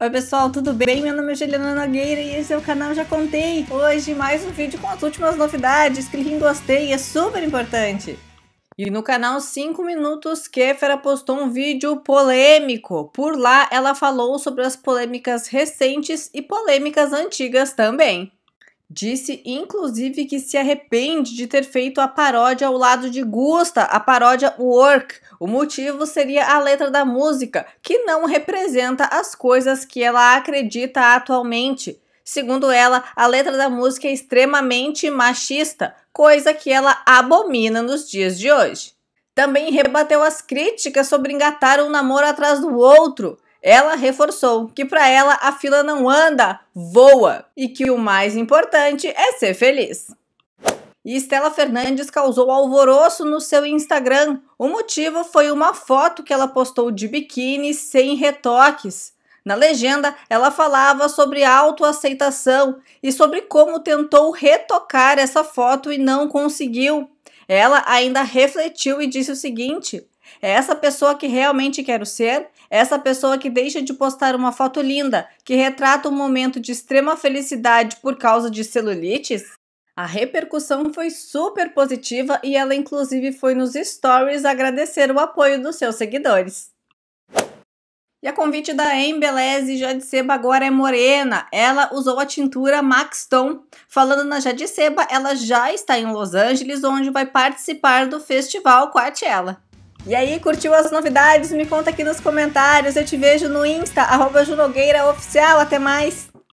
Oi pessoal, tudo bem? Meu nome é Juliana Nogueira e esse é o canal Já Contei. Hoje mais um vídeo com as últimas novidades, clique em gostei, é super importante. E no canal 5 Minutos, Kéfera postou um vídeo polêmico. Por lá, ela falou sobre as polêmicas recentes e polêmicas antigas também. Disse, inclusive, que se arrepende de ter feito a paródia ao lado de Gusta, a paródia Work. O motivo seria a letra da música, que não representa as coisas que ela acredita atualmente. Segundo ela, a letra da música é extremamente machista, coisa que ela abomina nos dias de hoje. Também rebateu as críticas sobre engatar um namoro atrás do outro. Ela reforçou que para ela a fila não anda, voa e que o mais importante é ser feliz. E Estela Fernandes causou alvoroço no seu Instagram. O motivo foi uma foto que ela postou de biquíni sem retoques. Na legenda, ela falava sobre autoaceitação e sobre como tentou retocar essa foto e não conseguiu. Ela ainda refletiu e disse o seguinte: é essa pessoa que realmente quero ser, é essa pessoa que deixa de postar uma foto linda, que retrata um momento de extrema felicidade por causa de celulites? A repercussão foi super positiva e ela inclusive foi nos stories agradecer o apoio dos seus seguidores. E a convite da Embeleze Seba agora é morena. Ela usou a tintura Max Falando na Seba, ela já está em Los Angeles, onde vai participar do festival Coachella. E aí, curtiu as novidades? Me conta aqui nos comentários. Eu te vejo no Insta, arroba Junogueira Oficial. Até mais!